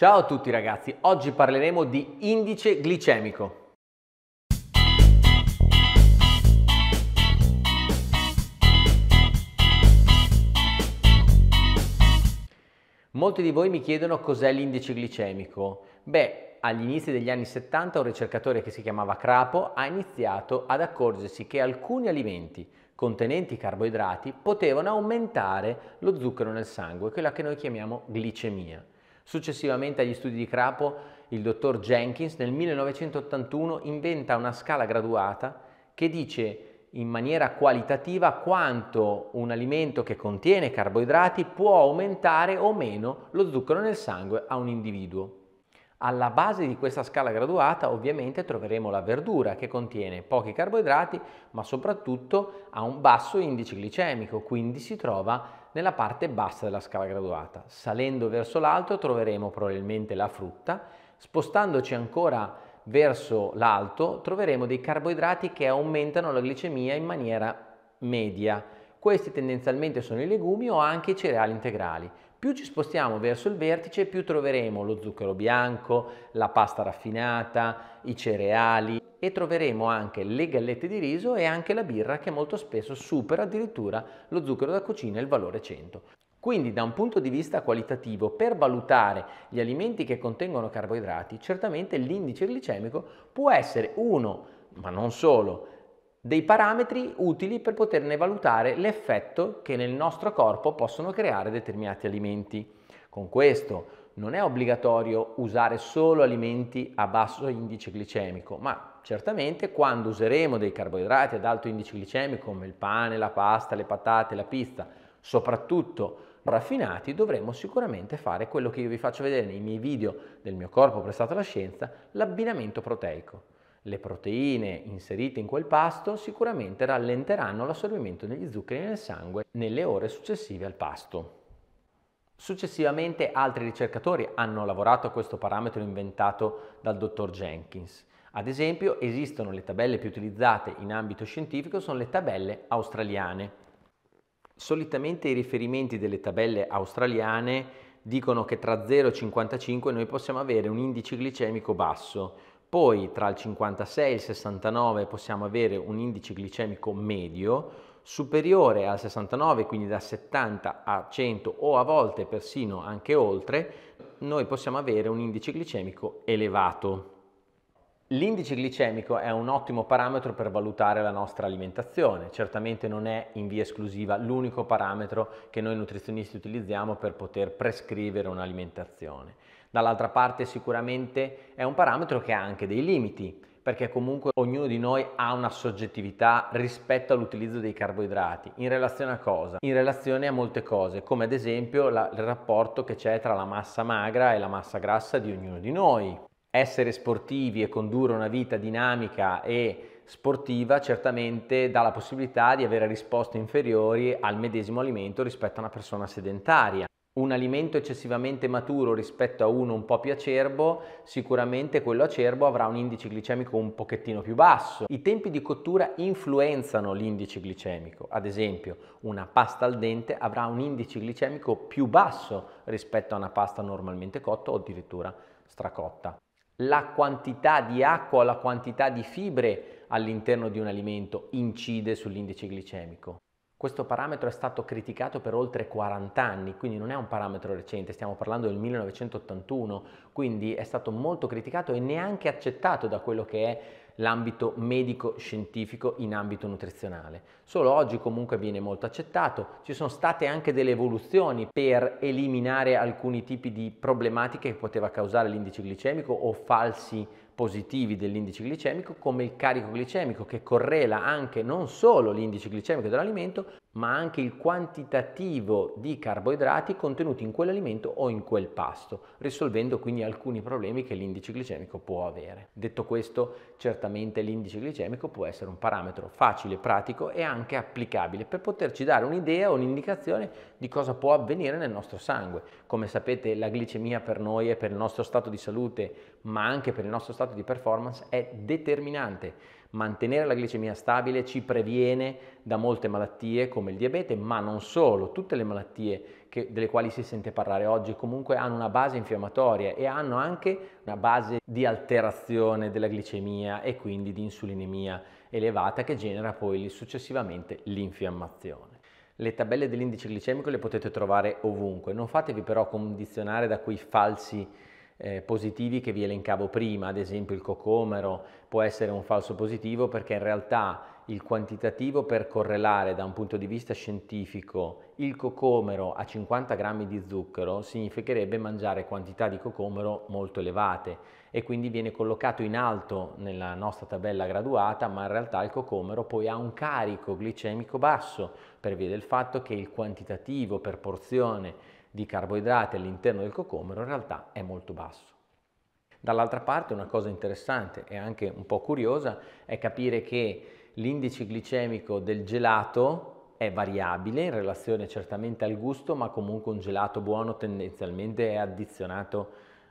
Ciao a tutti ragazzi, oggi parleremo di indice glicemico. Molti di voi mi chiedono cos'è l'indice glicemico. Beh, agli inizi degli anni 70 un ricercatore che si chiamava Crapo ha iniziato ad accorgersi che alcuni alimenti contenenti carboidrati potevano aumentare lo zucchero nel sangue, quella che noi chiamiamo glicemia. Successivamente agli studi di Crapo, il dottor Jenkins nel 1981 inventa una scala graduata che dice in maniera qualitativa quanto un alimento che contiene carboidrati può aumentare o meno lo zucchero nel sangue a un individuo. Alla base di questa scala graduata ovviamente troveremo la verdura che contiene pochi carboidrati ma soprattutto ha un basso indice glicemico quindi si trova nella parte bassa della scala graduata. Salendo verso l'alto troveremo probabilmente la frutta, spostandoci ancora verso l'alto troveremo dei carboidrati che aumentano la glicemia in maniera media. Questi tendenzialmente sono i legumi o anche i cereali integrali. Più ci spostiamo verso il vertice, più troveremo lo zucchero bianco, la pasta raffinata, i cereali e troveremo anche le gallette di riso e anche la birra che molto spesso supera addirittura lo zucchero da cucina e il valore 100. Quindi da un punto di vista qualitativo, per valutare gli alimenti che contengono carboidrati, certamente l'indice glicemico può essere uno, ma non solo, dei parametri utili per poterne valutare l'effetto che nel nostro corpo possono creare determinati alimenti. Con questo non è obbligatorio usare solo alimenti a basso indice glicemico, ma certamente quando useremo dei carboidrati ad alto indice glicemico come il pane, la pasta, le patate, la pizza, soprattutto raffinati, dovremo sicuramente fare quello che io vi faccio vedere nei miei video del mio corpo prestato alla scienza, l'abbinamento proteico le proteine inserite in quel pasto sicuramente rallenteranno l'assorbimento degli zuccheri nel sangue nelle ore successive al pasto. Successivamente altri ricercatori hanno lavorato a questo parametro inventato dal dottor Jenkins. Ad esempio esistono le tabelle più utilizzate in ambito scientifico, sono le tabelle australiane. Solitamente i riferimenti delle tabelle australiane dicono che tra 0 e 55 noi possiamo avere un indice glicemico basso, poi tra il 56 e il 69 possiamo avere un indice glicemico medio superiore al 69, quindi da 70 a 100 o a volte persino anche oltre, noi possiamo avere un indice glicemico elevato. L'indice glicemico è un ottimo parametro per valutare la nostra alimentazione, certamente non è in via esclusiva l'unico parametro che noi nutrizionisti utilizziamo per poter prescrivere un'alimentazione. Dall'altra parte sicuramente è un parametro che ha anche dei limiti, perché comunque ognuno di noi ha una soggettività rispetto all'utilizzo dei carboidrati. In relazione a cosa? In relazione a molte cose, come ad esempio la, il rapporto che c'è tra la massa magra e la massa grassa di ognuno di noi. Essere sportivi e condurre una vita dinamica e sportiva certamente dà la possibilità di avere risposte inferiori al medesimo alimento rispetto a una persona sedentaria un alimento eccessivamente maturo rispetto a uno un po' più acerbo, sicuramente quello acerbo avrà un indice glicemico un pochettino più basso. I tempi di cottura influenzano l'indice glicemico, ad esempio una pasta al dente avrà un indice glicemico più basso rispetto a una pasta normalmente cotta o addirittura stracotta. La quantità di acqua o la quantità di fibre all'interno di un alimento incide sull'indice glicemico. Questo parametro è stato criticato per oltre 40 anni, quindi non è un parametro recente, stiamo parlando del 1981, quindi è stato molto criticato e neanche accettato da quello che è l'ambito medico-scientifico in ambito nutrizionale. Solo oggi comunque viene molto accettato, ci sono state anche delle evoluzioni per eliminare alcuni tipi di problematiche che poteva causare l'indice glicemico o falsi positivi dell'indice glicemico come il carico glicemico che correla anche non solo l'indice glicemico dell'alimento ma anche il quantitativo di carboidrati contenuti in quell'alimento o in quel pasto, risolvendo quindi alcuni problemi che l'indice glicemico può avere. Detto questo, certamente l'indice glicemico può essere un parametro facile, pratico e anche applicabile per poterci dare un'idea o un'indicazione di cosa può avvenire nel nostro sangue. Come sapete, la glicemia per noi e per il nostro stato di salute, ma anche per il nostro stato di performance, è determinante mantenere la glicemia stabile ci previene da molte malattie come il diabete, ma non solo, tutte le malattie che, delle quali si sente parlare oggi comunque hanno una base infiammatoria e hanno anche una base di alterazione della glicemia e quindi di insulinemia elevata che genera poi successivamente l'infiammazione. Le tabelle dell'indice glicemico le potete trovare ovunque, non fatevi però condizionare da quei falsi eh, positivi che vi elencavo prima, ad esempio il cocomero può essere un falso positivo perché in realtà il quantitativo per correlare da un punto di vista scientifico il cocomero a 50 grammi di zucchero significherebbe mangiare quantità di cocomero molto elevate e quindi viene collocato in alto nella nostra tabella graduata, ma in realtà il cocomero poi ha un carico glicemico basso per via del fatto che il quantitativo per porzione di carboidrati all'interno del cocomero in realtà è molto basso. Dall'altra parte una cosa interessante e anche un po' curiosa è capire che l'indice glicemico del gelato è variabile in relazione certamente al gusto, ma comunque un gelato buono tendenzialmente è addizionato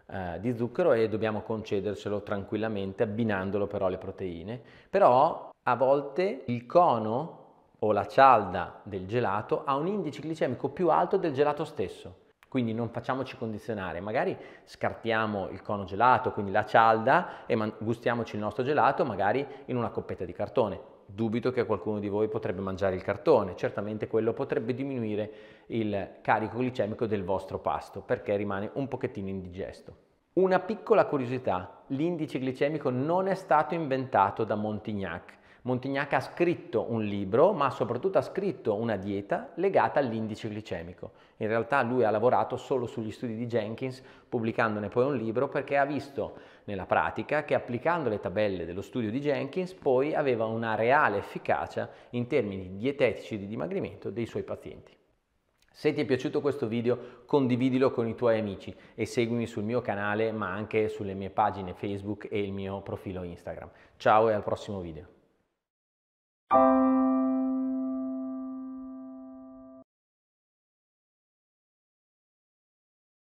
eh, di zucchero e dobbiamo concedercelo tranquillamente abbinandolo però alle proteine. Però a volte il cono o la cialda del gelato ha un indice glicemico più alto del gelato stesso. Quindi non facciamoci condizionare, magari scartiamo il cono gelato, quindi la cialda, e gustiamoci il nostro gelato magari in una coppetta di cartone. Dubito che qualcuno di voi potrebbe mangiare il cartone, certamente quello potrebbe diminuire il carico glicemico del vostro pasto perché rimane un pochettino indigesto. Una piccola curiosità, l'indice glicemico non è stato inventato da Montignac, Montignac ha scritto un libro, ma soprattutto ha scritto una dieta legata all'indice glicemico. In realtà lui ha lavorato solo sugli studi di Jenkins, pubblicandone poi un libro perché ha visto nella pratica che applicando le tabelle dello studio di Jenkins poi aveva una reale efficacia in termini dietetici di dimagrimento dei suoi pazienti. Se ti è piaciuto questo video condividilo con i tuoi amici e seguimi sul mio canale ma anche sulle mie pagine Facebook e il mio profilo Instagram. Ciao e al prossimo video. Thank you.